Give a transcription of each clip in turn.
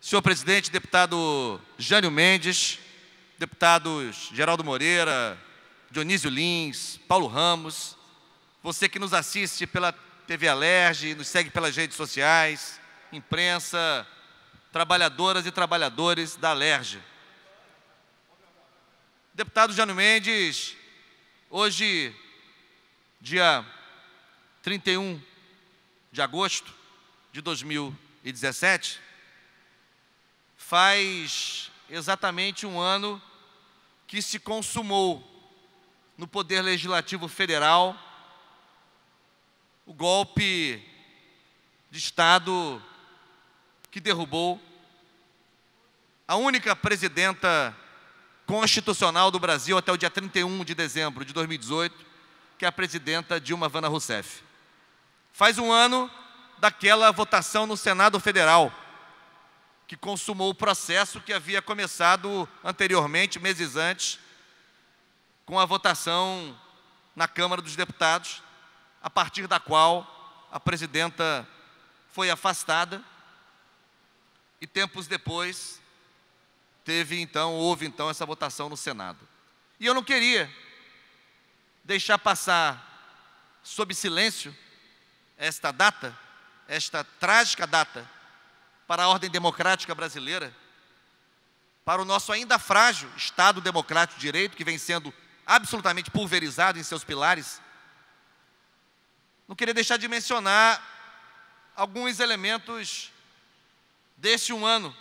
Senhor presidente, deputado Jânio Mendes, deputados Geraldo Moreira, Dionísio Lins, Paulo Ramos, você que nos assiste pela TV Alerge, nos segue pelas redes sociais, imprensa, trabalhadoras e trabalhadores da Alerge. Deputado Jânio Mendes, hoje, dia 31 de agosto de 2017, faz exatamente um ano que se consumou no Poder Legislativo Federal o golpe de Estado que derrubou a única presidenta constitucional do Brasil até o dia 31 de dezembro de 2018, que é a presidenta Dilma Vana Rousseff. Faz um ano daquela votação no Senado Federal, que consumou o processo que havia começado anteriormente, meses antes, com a votação na Câmara dos Deputados, a partir da qual a presidenta foi afastada e tempos depois teve então, houve então essa votação no Senado. E eu não queria deixar passar sob silêncio esta data, esta trágica data para a ordem democrática brasileira, para o nosso ainda frágil Estado democrático de direito, que vem sendo absolutamente pulverizado em seus pilares. Não queria deixar de mencionar alguns elementos deste um ano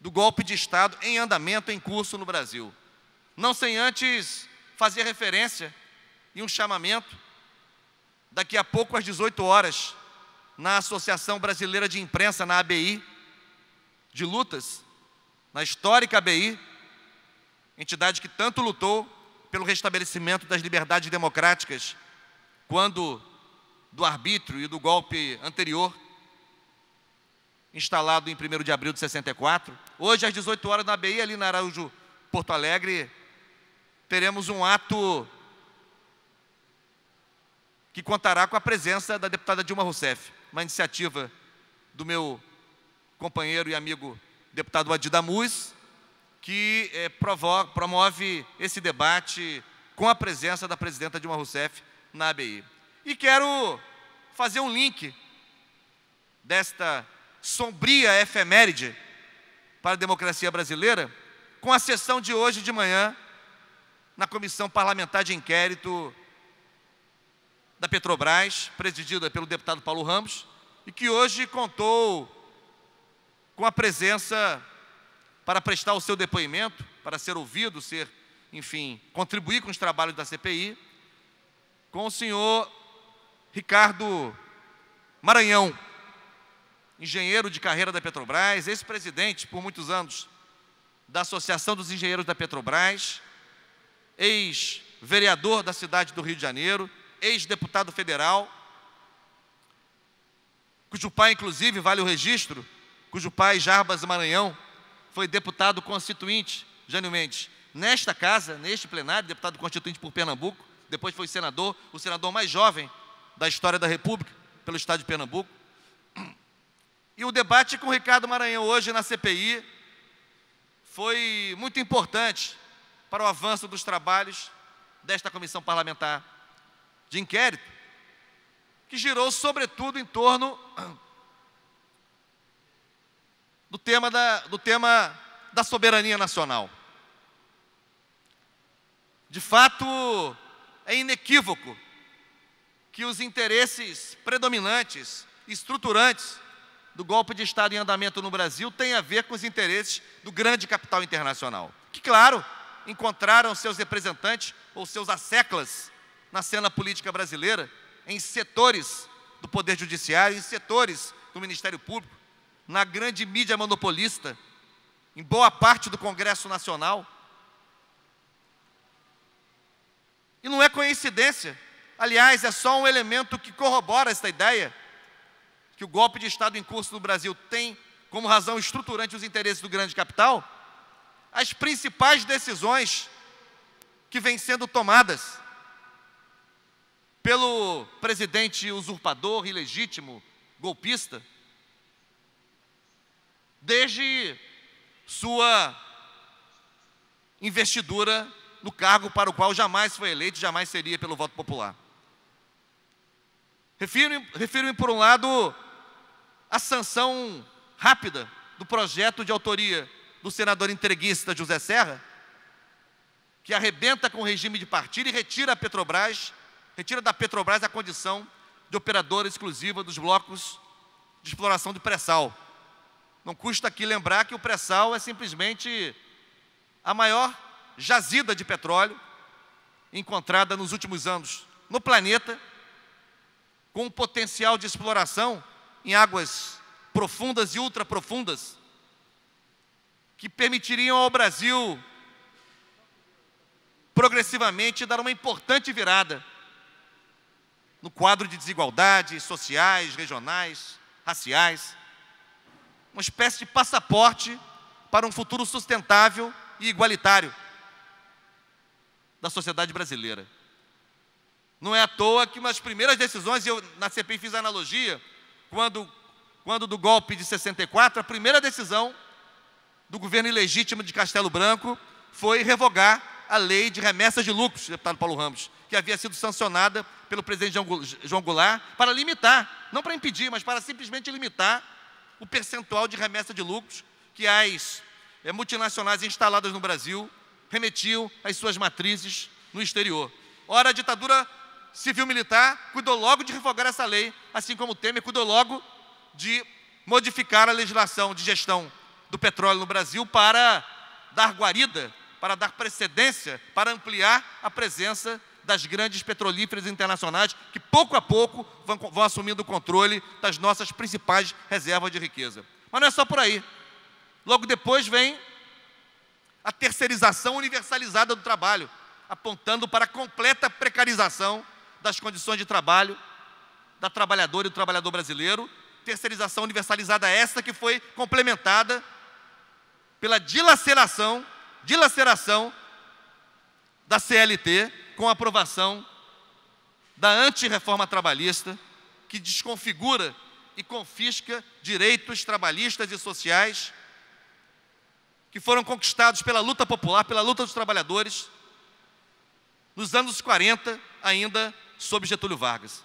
do golpe de Estado em andamento, em curso no Brasil. Não sem antes fazer referência e um chamamento, daqui a pouco às 18 horas, na Associação Brasileira de Imprensa, na ABI, de lutas, na histórica ABI, entidade que tanto lutou pelo restabelecimento das liberdades democráticas quando do arbítrio e do golpe anterior, instalado em 1 de abril de 64. Hoje, às 18 horas, na ABI, ali na Araújo, Porto Alegre, teremos um ato que contará com a presença da deputada Dilma Rousseff, uma iniciativa do meu companheiro e amigo deputado Adida Muz, que é, eh, provoca, promove esse debate com a presença da presidenta Dilma Rousseff na ABI. E quero fazer um link desta sombria efeméride para a democracia brasileira com a sessão de hoje de manhã na Comissão Parlamentar de Inquérito da Petrobras, presidida pelo deputado Paulo Ramos, e que hoje contou com a presença para prestar o seu depoimento, para ser ouvido, ser, enfim, contribuir com os trabalhos da CPI, com o senhor Ricardo Maranhão, engenheiro de carreira da Petrobras, ex-presidente por muitos anos da Associação dos Engenheiros da Petrobras, ex-vereador da cidade do Rio de Janeiro, ex-deputado federal, cujo pai, inclusive, vale o registro, cujo pai, Jarbas Maranhão, foi deputado constituinte, Jânio Mendes. Nesta casa, neste plenário, deputado constituinte por Pernambuco, depois foi senador, o senador mais jovem da história da República, pelo Estado de Pernambuco. E o debate com o Ricardo Maranhão hoje na CPI foi muito importante para o avanço dos trabalhos desta comissão parlamentar de inquérito, que girou sobretudo em torno do tema da, do tema da soberania nacional. De fato, é inequívoco que os interesses predominantes, estruturantes do golpe de Estado em andamento no Brasil têm a ver com os interesses do grande capital internacional, que, claro, encontraram seus representantes ou seus asseclas na cena política brasileira, em setores do Poder Judiciário, em setores do Ministério Público, na grande mídia monopolista, em boa parte do Congresso Nacional. E não é coincidência, aliás, é só um elemento que corrobora esta ideia que o golpe de Estado em curso no Brasil tem como razão estruturante os interesses do grande capital, as principais decisões que vêm sendo tomadas pelo presidente usurpador, ilegítimo, golpista, desde sua investidura no cargo para o qual jamais foi eleito, jamais seria pelo voto popular. Refiro-me, refiro por um lado, à sanção rápida do projeto de autoria do senador entreguista José Serra, que arrebenta com o regime de partido e retira a Petrobras retira da Petrobras a condição de operadora exclusiva dos blocos de exploração do pré-sal. Não custa aqui lembrar que o pré-sal é simplesmente a maior jazida de petróleo encontrada nos últimos anos no planeta, com um potencial de exploração em águas profundas e ultra profundas, que permitiriam ao Brasil progressivamente dar uma importante virada no quadro de desigualdades sociais, regionais, raciais. Uma espécie de passaporte para um futuro sustentável e igualitário da sociedade brasileira. Não é à toa que uma das primeiras decisões, eu na CPI fiz a analogia, quando, quando do golpe de 64, a primeira decisão do governo ilegítimo de Castelo Branco foi revogar a lei de remessas de lucros, deputado tá Paulo Ramos, que havia sido sancionada pelo presidente João Goulart para limitar, não para impedir, mas para simplesmente limitar o percentual de remessa de lucros que as eh, multinacionais instaladas no Brasil remetiam às suas matrizes no exterior. Ora, a ditadura civil-militar cuidou logo de revogar essa lei, assim como o Temer cuidou logo de modificar a legislação de gestão do petróleo no Brasil para dar guarida para dar precedência, para ampliar a presença das grandes petrolíferas internacionais que pouco a pouco vão, vão, assumindo o controle das nossas principais reservas de riqueza. Mas não é só por aí. Logo depois vem a terceirização universalizada do trabalho, apontando para a completa precarização das condições de trabalho da trabalhadora e do trabalhador brasileiro. Terceirização universalizada essa que foi complementada pela dilaceração dilaceração da CLT com a aprovação da antirreforma trabalhista, que desconfigura e confisca direitos trabalhistas e sociais que foram conquistados pela luta popular, pela luta dos trabalhadores, nos anos 40, ainda sob Getúlio Vargas.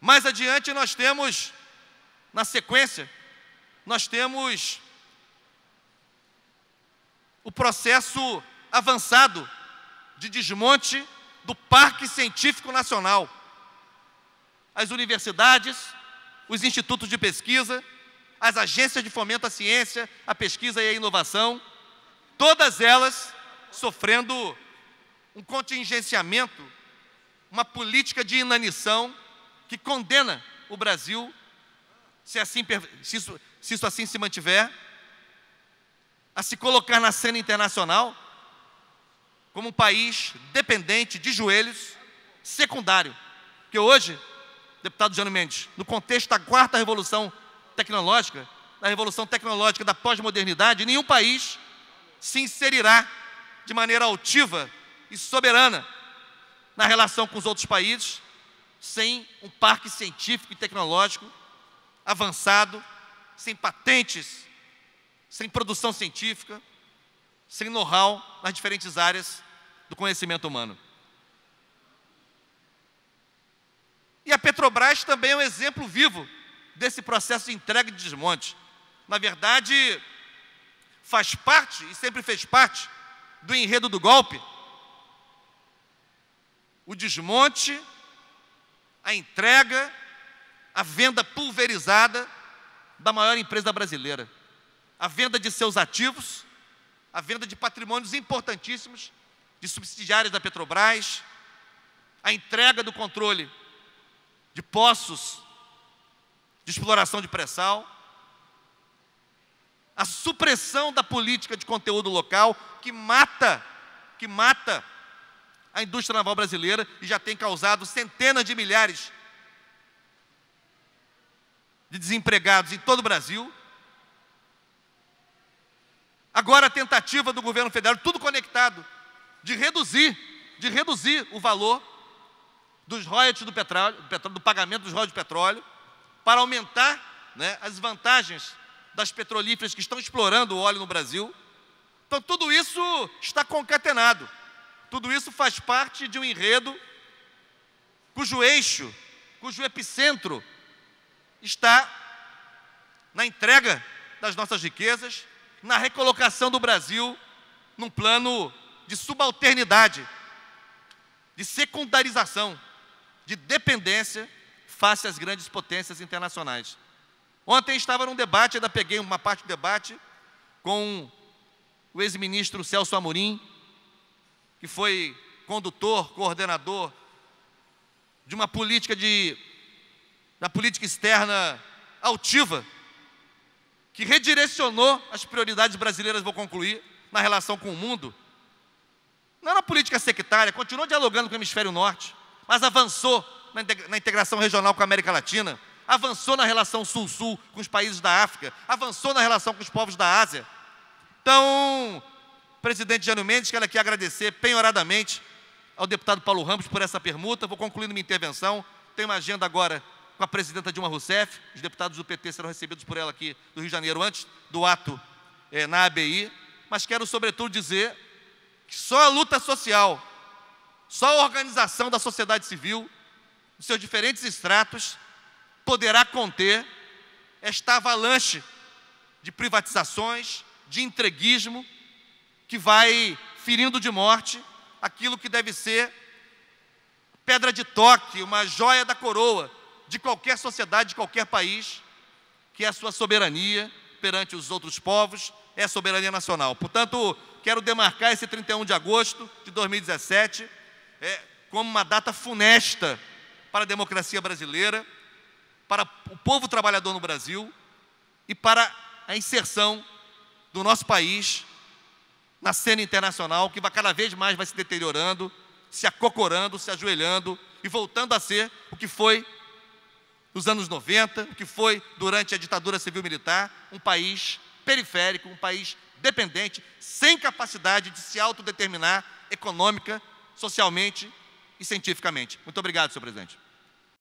Mais adiante nós temos, na sequência, nós temos o processo avançado de desmonte do Parque Científico Nacional. As universidades, os institutos de pesquisa, as agências de fomento à ciência, à pesquisa e à inovação, todas elas sofrendo um contingenciamento, uma política de inanição que condena o Brasil, se, assim, se, isso, se isso assim se mantiver, a se colocar na cena internacional como um país dependente de joelhos, secundário. Porque hoje, deputado Jânio Mendes, no contexto da quarta revolução tecnológica, da revolução tecnológica da pós-modernidade, nenhum país se inserirá de maneira altiva e soberana na relação com os outros países sem um parque científico e tecnológico avançado, sem patentes sem produção científica, sem know-how nas diferentes áreas do conhecimento humano. E a Petrobras também é um exemplo vivo desse processo de entrega e desmonte. Na verdade, faz parte e sempre fez parte do enredo do golpe o desmonte, a entrega, a venda pulverizada da maior empresa brasileira a venda de seus ativos, a venda de patrimônios importantíssimos, de subsidiárias da Petrobras, a entrega do controle de poços de exploração de pré-sal, a supressão da política de conteúdo local que mata, que mata a indústria naval brasileira e já tem causado centenas de milhares de desempregados em todo o Brasil, Agora a tentativa do governo federal, tudo conectado, de reduzir, de reduzir o valor dos royalties do petróleo, do, petróleo, do pagamento dos royalties de petróleo, para aumentar né, as vantagens das petrolíferas que estão explorando o óleo no Brasil. Então, tudo isso está concatenado. Tudo isso faz parte de um enredo cujo eixo, cujo epicentro está na entrega das nossas riquezas, na recolocação do Brasil num plano de subalternidade, de secundarização, de dependência face às grandes potências internacionais. Ontem estava num debate, ainda peguei uma parte do debate com o ex-ministro Celso Amorim, que foi condutor, coordenador de uma política de da política externa altiva que redirecionou as prioridades brasileiras, vou concluir, na relação com o mundo, não era política sectária, continuou dialogando com o hemisfério norte, mas avançou na integração regional com a América Latina, avançou na relação sul-sul com os países da África, avançou na relação com os povos da Ásia. Então, presidente Jânio Mendes, quero aqui agradecer penhoradamente ao deputado Paulo Ramos por essa permuta. Vou concluindo minha intervenção. Tenho uma agenda agora com a presidenta Dilma Rousseff, os deputados do PT serão recebidos por ela aqui do Rio de Janeiro antes do ato é, na ABI, mas quero sobretudo dizer que só a luta social, só a organização da sociedade civil, dos seus diferentes estratos, poderá conter esta avalanche de privatizações, de entreguismo, que vai ferindo de morte aquilo que deve ser pedra de toque, uma joia da coroa de qualquer sociedade, de qualquer país, que é a sua soberania perante os outros povos, é soberania nacional. Portanto, quero demarcar esse 31 de agosto de 2017 é, como uma data funesta para a democracia brasileira, para o povo trabalhador no Brasil e para a inserção do nosso país na cena internacional, que vai, cada vez mais vai se deteriorando, se acocorando, se ajoelhando e voltando a ser o que foi nos anos 90, o que foi durante a ditadura civil-militar, um país periférico, um país dependente, sem capacidade de se autodeterminar econômica, socialmente e cientificamente. Muito obrigado, senhor presidente.